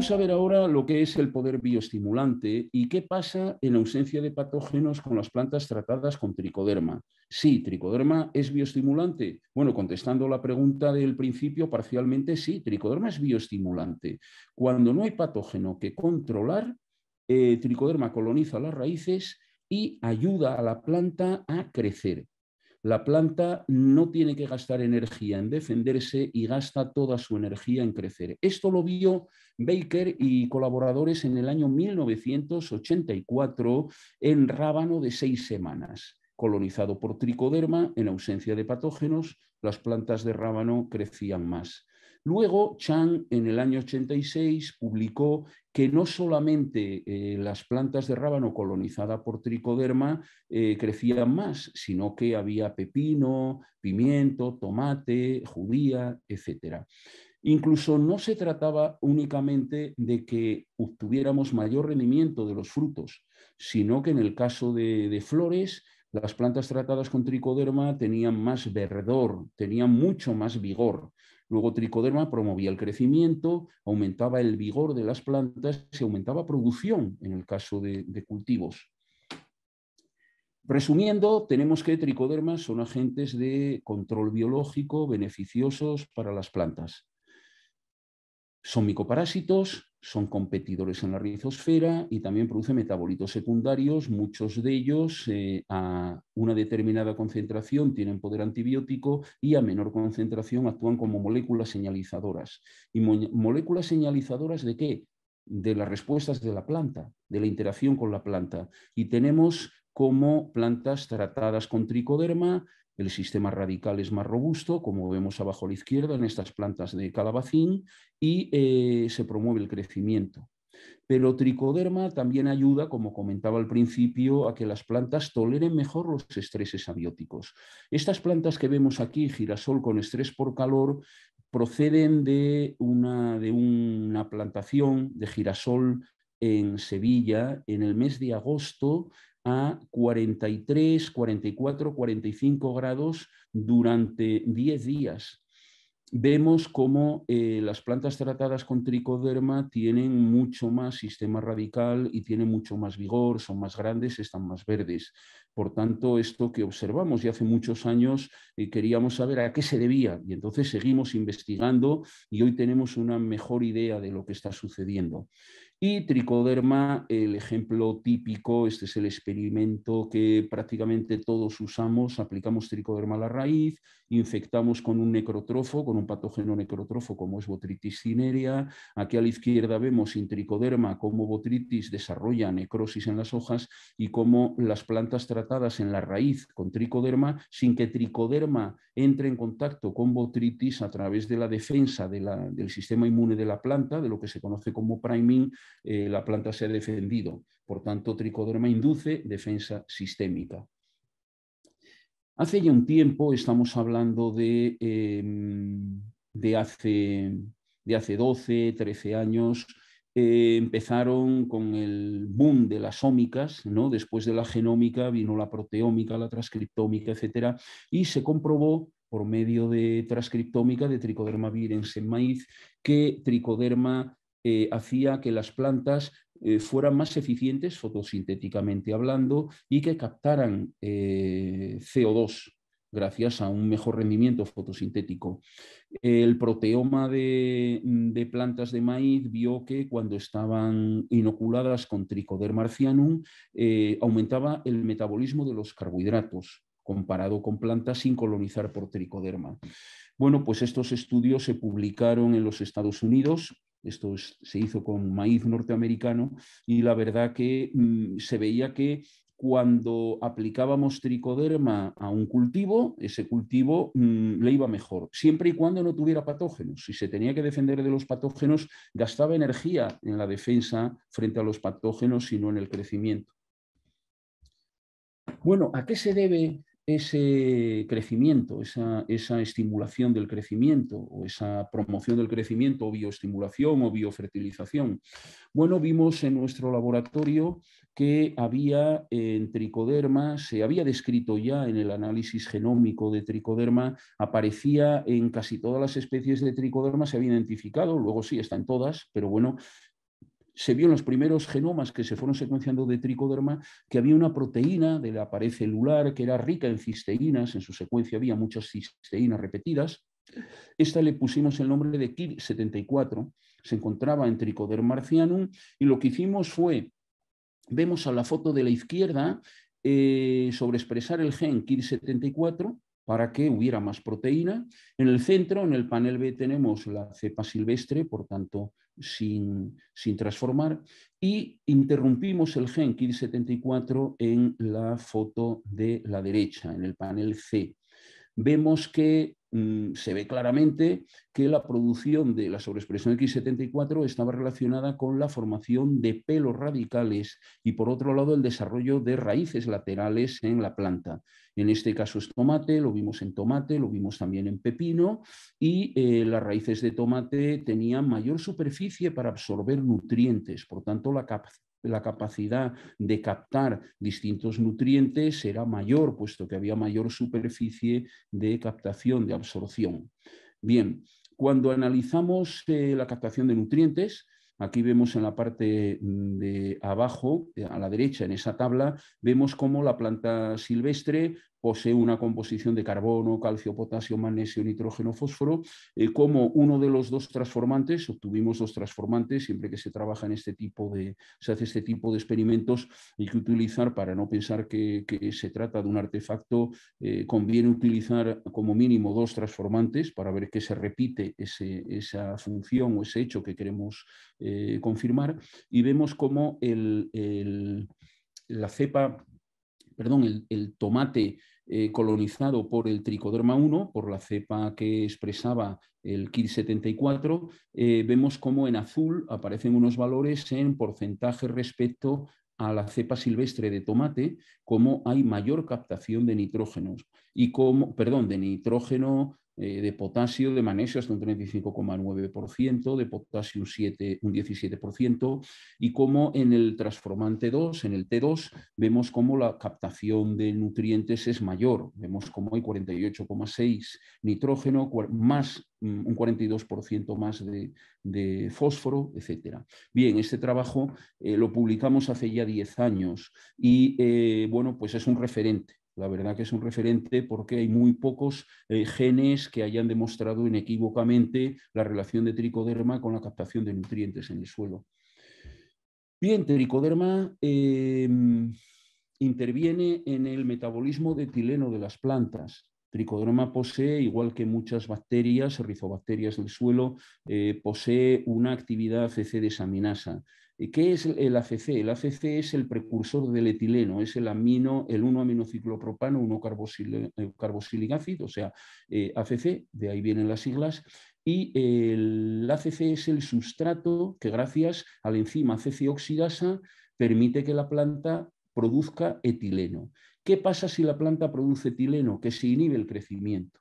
Vamos a ver ahora lo que es el poder bioestimulante y qué pasa en ausencia de patógenos con las plantas tratadas con tricoderma. Sí, tricoderma es bioestimulante. Bueno, contestando la pregunta del principio, parcialmente sí, tricoderma es bioestimulante. Cuando no hay patógeno que controlar, eh, tricoderma coloniza las raíces y ayuda a la planta a crecer. La planta no tiene que gastar energía en defenderse y gasta toda su energía en crecer. Esto lo vio Baker y colaboradores en el año 1984 en rábano de seis semanas. Colonizado por tricoderma, en ausencia de patógenos, las plantas de rábano crecían más. Luego, Chang en el año 86 publicó que no solamente eh, las plantas de rábano colonizada por tricoderma eh, crecían más, sino que había pepino, pimiento, tomate, judía, etc. Incluso no se trataba únicamente de que obtuviéramos mayor rendimiento de los frutos, sino que en el caso de, de flores, las plantas tratadas con tricoderma tenían más verdor, tenían mucho más vigor. Luego tricoderma promovía el crecimiento, aumentaba el vigor de las plantas, y aumentaba producción en el caso de, de cultivos. Resumiendo, tenemos que tricodermas son agentes de control biológico beneficiosos para las plantas. Son micoparásitos, son competidores en la rizosfera y también producen metabolitos secundarios, muchos de ellos eh, a una determinada concentración tienen poder antibiótico y a menor concentración actúan como moléculas señalizadoras. ¿Y moléculas señalizadoras de qué? De las respuestas de la planta, de la interacción con la planta. Y tenemos como plantas tratadas con tricoderma el sistema radical es más robusto, como vemos abajo a la izquierda en estas plantas de calabacín, y eh, se promueve el crecimiento. Pero tricoderma también ayuda, como comentaba al principio, a que las plantas toleren mejor los estreses abióticos. Estas plantas que vemos aquí, girasol con estrés por calor, proceden de una, de una plantación de girasol en Sevilla en el mes de agosto a 43, 44, 45 grados durante 10 días. Vemos cómo eh, las plantas tratadas con tricoderma tienen mucho más sistema radical y tienen mucho más vigor, son más grandes, están más verdes. Por tanto, esto que observamos ya hace muchos años eh, queríamos saber a qué se debía y entonces seguimos investigando y hoy tenemos una mejor idea de lo que está sucediendo. Y tricoderma, el ejemplo típico, este es el experimento que prácticamente todos usamos, aplicamos tricoderma a la raíz, infectamos con un necrotrofo, con un patógeno necrotrofo como es botritis cinerea. Aquí a la izquierda vemos sin tricoderma cómo botritis desarrolla necrosis en las hojas y cómo las plantas tratadas en la raíz con tricoderma, sin que tricoderma entre en contacto con botritis a través de la defensa del sistema inmune de la planta, de lo que se conoce como priming, eh, la planta se ha defendido. Por tanto, tricoderma induce defensa sistémica. Hace ya un tiempo, estamos hablando de, em, de, hace, 12, 13 años, eh, empezaron con el boom de las ómicas, ¿no? después de la genómica vino la proteómica, la transcriptómica, etcétera, y se comprobó por medio de transcriptómica de tricoderma virense en maíz que tricoderma eh, hacía que las plantas eh, fueran más eficientes fotosintéticamente hablando y que captaran eh, CO2 gracias a un mejor rendimiento fotosintético. El proteoma de, plantas de maíz vio que cuando estaban inoculadas con Trichoderma arcianum aumentaba el metabolismo de los carbohidratos comparado con plantas sin colonizar por tricoderma. Bueno, pues estos estudios se publicaron en los Estados Unidos esto se hizo con maíz norteamericano y la verdad que mm, se veía que cuando aplicábamos tricoderma a un cultivo, ese cultivo mm, le iba mejor, siempre y cuando no tuviera patógenos. Si se tenía que defender de los patógenos, gastaba energía en la defensa frente a los patógenos y no en el crecimiento. Bueno, ¿a qué se debe ese crecimiento, esa, esa, estimulación del crecimiento o esa promoción del crecimiento o bioestimulación o biofertilización? Bueno, vimos en nuestro laboratorio que había en tricoderma, se había descrito ya en el análisis genómico de tricoderma, aparecía en casi todas las especies de tricoderma, se había identificado, luego sí, está en todas, pero bueno, se vio en los primeros genomas que se fueron secuenciando de tricoderma que había una proteína de la pared celular que era rica en cisteínas, en su secuencia había muchas cisteínas repetidas. Esta le pusimos el nombre de KIR74, se encontraba en Tricoderma arcianum y lo que hicimos fue, vemos a la foto de la izquierda, eh, sobreexpresar el gen KIR74, para que hubiera más proteína. En el centro, en el panel B, tenemos la cepa silvestre, por tanto, sin, sin transformar y interrumpimos el gen KID74 en la foto de la derecha, en el panel C. Vemos que Mm, se ve claramente que la producción de la sobreexpresión X74 estaba relacionada con la formación de pelos radicales y, por otro lado, el desarrollo de raíces laterales en la planta. En este caso es tomate, lo vimos en tomate, lo vimos también en pepino y eh, las raíces de tomate tenían mayor superficie para absorber nutrientes, por tanto la, cap la capacidad de captar distintos nutrientes era mayor, puesto que había mayor superficie de captación, de absorción. Bien, cuando analizamos eh, la captación de nutrientes, Aquí vemos en la parte mm, de abajo, a la derecha, en esa tabla, vemos cómo la planta silvestre posee una composición de carbono, calcio, potasio, magnesio, nitrógeno, fósforo. Eh, como uno de los dos transformantes, obtuvimos dos transformantes, siempre que se trabaja en este tipo de, se hace este tipo de experimentos, hay que utilizar, para no pensar que, se trata de un artefacto, eh, conviene utilizar como mínimo dos transformantes para ver que se repite esa función o ese hecho que queremos eh, confirmar. Y vemos cómo la cepa perdón, el, tomate eh, colonizado por el tricoderma 1, por la cepa que expresaba el KIR74, eh, vemos cómo en azul aparecen unos valores en porcentaje respecto a la cepa silvestre de tomate, cómo hay mayor captación de nitrógenos y cómo, perdón, de nitrógeno eh, de potasio, de magnesio hasta un 35,9%, de potasio un, 7, un 17%, y como en el transformante 2, en el T2, vemos cómo la captación de nutrientes es mayor, vemos cómo hay 48,6 nitrógeno, más mm, un 42% más de, fósforo, etc. Bien, este trabajo eh, lo publicamos hace ya 10 años y eh, bueno, pues es un referente la verdad que es un referente porque hay muy pocos eh, genes que hayan demostrado inequívocamente la relación de tricoderma con la captación de nutrientes en el suelo. Bien, tricoderma em, interviene en el metabolismo de etileno de las plantas. Tricoderma posee, igual que muchas bacterias, rizobacterias del suelo, eh, posee una actividad de desaminasa eh, ¿Qué es el ACC? El ACC es el precursor del etileno, es el amino, el 1-aminociclopropano, 1-carboxylic eh, o sea, eh, ACC, de ahí vienen las siglas, y el ACC es el sustrato que gracias a la enzima ACC oxidasa permite que la planta produzca etileno. ¿Qué pasa si la planta produce etileno? Que se inhibe el crecimiento.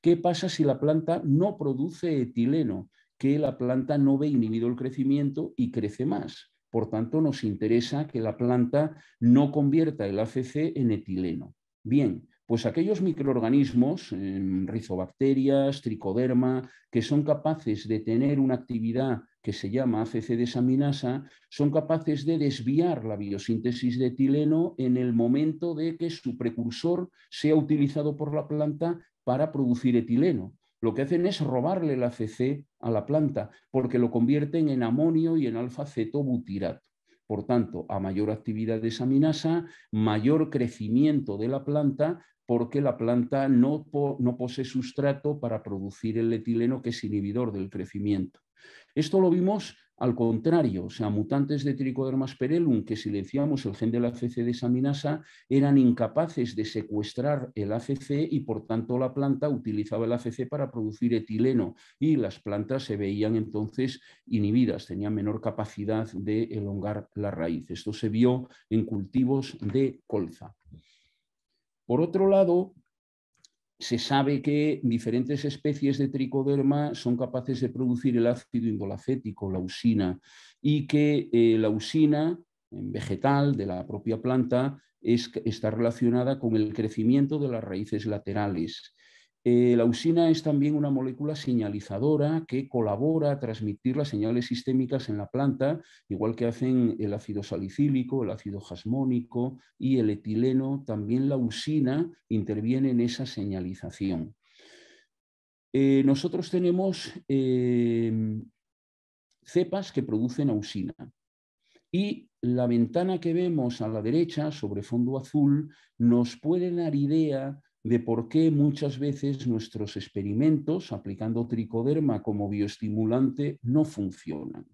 ¿Qué pasa si la planta no produce etileno? que la planta no ve inhibido el crecimiento y crece más. Por tanto, nos interesa que la planta no convierta el ACC en etileno. Bien, pues aquellos microorganismos, em, rizobacterias, tricoderma, que son capaces de tener una actividad que se llama ACC desaminasa, son capaces de desviar la biosíntesis de etileno en el momento de que su precursor sea utilizado por la planta para producir etileno lo que hacen es robarle la CC a la planta porque lo convierten en amonio y en alfa butirato. Por tanto, a mayor actividad de esa mayor crecimiento de la planta porque la planta no, no posee sustrato para producir el etileno que es inhibidor del crecimiento. Esto lo vimos al contrario, o sea, mutantes de Tricodermas perelum que silenciamos el gen del ACC de esa eran incapaces de secuestrar el ACC y por tanto la planta utilizaba el ACC para producir etileno y las plantas se veían entonces inhibidas, tenían menor capacidad de elongar la raíz. Esto se vio en cultivos de colza. Por otro lado, se sabe que diferentes especies de tricoderma son capaces de producir el ácido indolacético, la usina, y que eh, la usina en vegetal de la propia planta está relacionada con el crecimiento de las raíces laterales eh, la usina es también una molécula señalizadora que colabora a transmitir las señales sistémicas en la planta, igual que hacen el ácido salicílico, el ácido jasmónico y el etileno. También la usina interviene en esa señalización. Eh, nosotros tenemos eh, cepas que producen usina. Y la ventana que vemos a la derecha, sobre fondo azul, nos puede dar idea de por qué muchas veces nuestros experimentos aplicando tricoderma como bioestimulante no funcionan.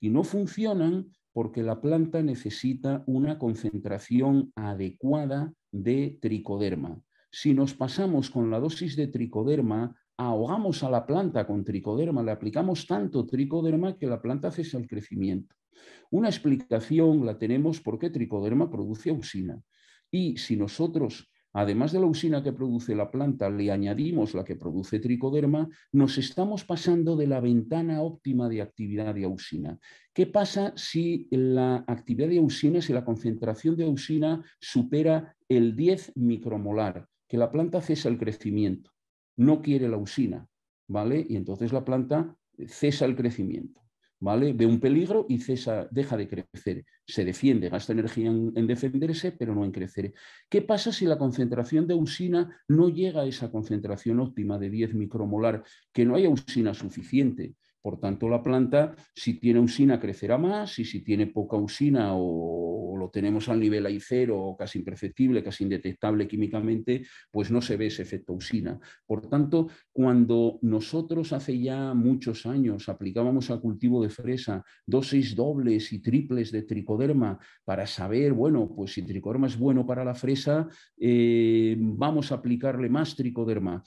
Y no funcionan porque la planta necesita una concentración adecuada de tricoderma. Si nos pasamos con la dosis de tricoderma, ahogamos a la planta con tricoderma, le aplicamos tanto tricoderma que la planta cesa el crecimiento. Una explicación la tenemos porque tricoderma produce auxina. Y si nosotros además de la usina que produce la planta, le añadimos la que produce tricoderma, nos estamos pasando de la ventana óptima de actividad de usina. ¿Qué pasa si la actividad de usina, si la concentración de usina supera el 10 micromolar? Que la planta cesa el crecimiento, no quiere la usina, ¿vale? Y entonces la planta cesa el crecimiento. ¿vale? Ve un peligro y cesa, deja de crecer. Se defiende, gasta energía en, en, defenderse, pero no en crecer. ¿Qué pasa si la concentración de usina no llega a esa concentración óptima de 10 micromolar? Que no haya usina suficiente. Por tanto, la planta, si tiene usina, crecerá más, y si tiene poca usina o tenemos al nivel ahí cero o casi imperceptible, casi indetectable químicamente, pues no se ve ese efecto usina. Por tanto, cuando nosotros hace ya muchos años aplicábamos al cultivo de fresa dosis dobles y triples de tricoderma para saber, bueno, pues si tricoderma es bueno para la fresa, eh, vamos a aplicarle más tricoderma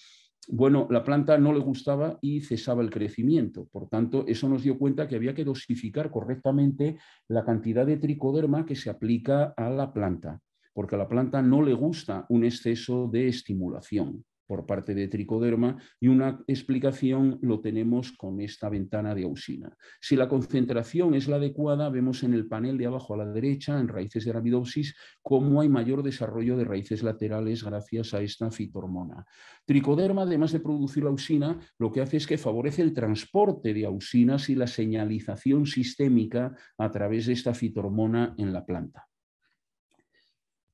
bueno, la planta no le gustaba y cesaba el crecimiento. Por tanto, eso nos dio cuenta que había que dosificar correctamente la cantidad de tricoderma que se aplica a la planta, porque a la planta no le gusta un exceso de estimulación por parte de tricoderma y una explicación lo tenemos con esta ventana de auxina. Si la concentración es la adecuada, vemos en el panel de abajo a la derecha, en raíces de rabidosis, cómo hay mayor desarrollo de raíces laterales gracias a esta fitormona. Tricoderma, además de producir la auxina, lo que hace es que favorece el transporte de auxinas y la señalización sistémica a través de esta fitormona en la planta.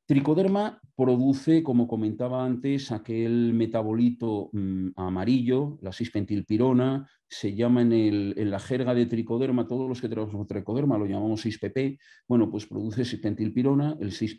Tricoderma produce, como comentaba antes, aquel metabolito mm, amarillo, la cispentilpirona, se llama en, la jerga de tricoderma, todos los que tenemos tricoderma lo llamamos cisPP. pp bueno, pues produce cispentilpirona, el 6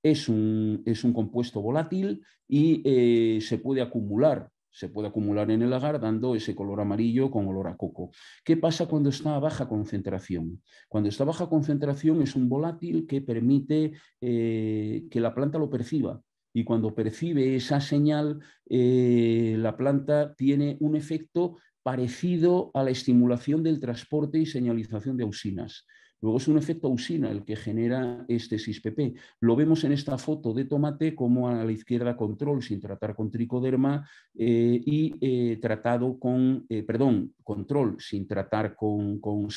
es un, compuesto volátil y eh, se puede acumular se puede acumular en el lagar dando ese color amarillo con olor a coco. ¿Qué pasa cuando está a baja concentración? Cuando está a baja concentración es un volátil que permite eh, que la planta lo perciba, y cuando percibe esa señal, eh, la planta tiene un efecto parecido a la estimulación del transporte y señalización de auxinas. Luego es un efecto usina el que genera este SISPP. Lo vemos en esta foto de tomate como a la izquierda control sin tratar con tricoderma eh, y eh, tratado con, eh, perdón, control sin tratar con, con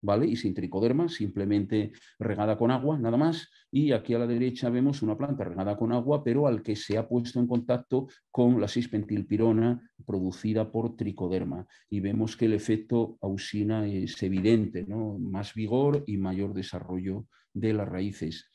¿vale? Y sin tricoderma, simplemente regada con agua, nada más. Y aquí a la derecha vemos una planta regada con agua, pero al que se ha puesto en contacto con la cispentilpirona producida por tricoderma. Y vemos que el efecto ausina es evidente, ¿no? Más vigor y mayor desarrollo de las raíces.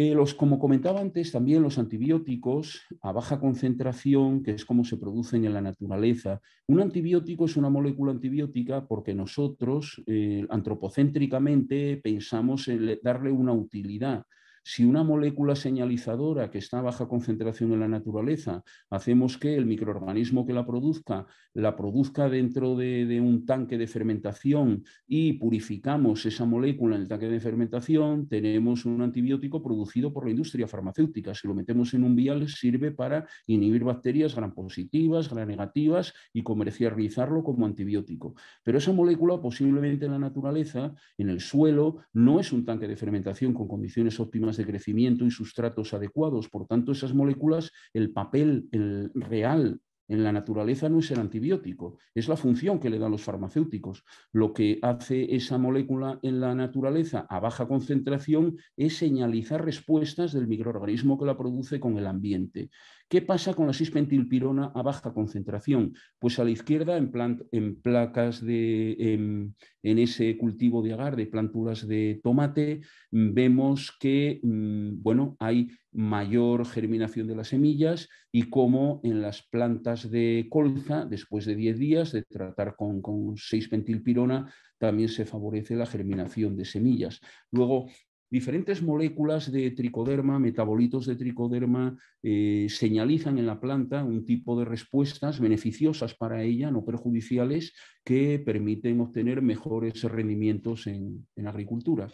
Eh, como comentaba antes, también los antibióticos a baja concentración, que es como se producen en la naturaleza. Un antibiótico es una molécula antibiótica porque nosotros eh, antropocéntricamente pensamos en darle una utilidad si una molécula señalizadora que está a baja concentración en la naturaleza, hacemos que el microorganismo que la produzca, la produzca dentro de, un tanque de fermentación y purificamos esa molécula en el tanque de fermentación, tenemos un antibiótico producido por la industria farmacéutica. Si lo metemos en un vial, sirve para inhibir bacterias gran positivas, gran negativas y comercializarlo como antibiótico. Pero esa molécula posiblemente en la naturaleza, en el suelo, no es un tanque de fermentación con condiciones óptimas de crecimiento y sustratos adecuados. Por tanto, esas moléculas, el papel real en la naturaleza no es el antibiótico, es la función que le dan los farmacéuticos. Lo que hace esa molécula en la naturaleza a baja concentración es señalizar respuestas del microorganismo que la produce con el ambiente. ¿Qué pasa con la cispentilpirona a baja concentración? Pues a la izquierda, en, en placas de, en, ese cultivo de agar, de plántulas de tomate, vemos que mm, bueno, hay mayor germinación de las semillas y como en las plantas de colza, después de 10 días de tratar con, con 6-pentilpirona, también se favorece la germinación de semillas. Luego, diferentes moléculas de tricoderma, metabolitos de tricoderma, eh, señalizan en la planta un tipo de respuestas beneficiosas para ella, no perjudiciales, que permiten obtener mejores rendimientos en, en agricultura.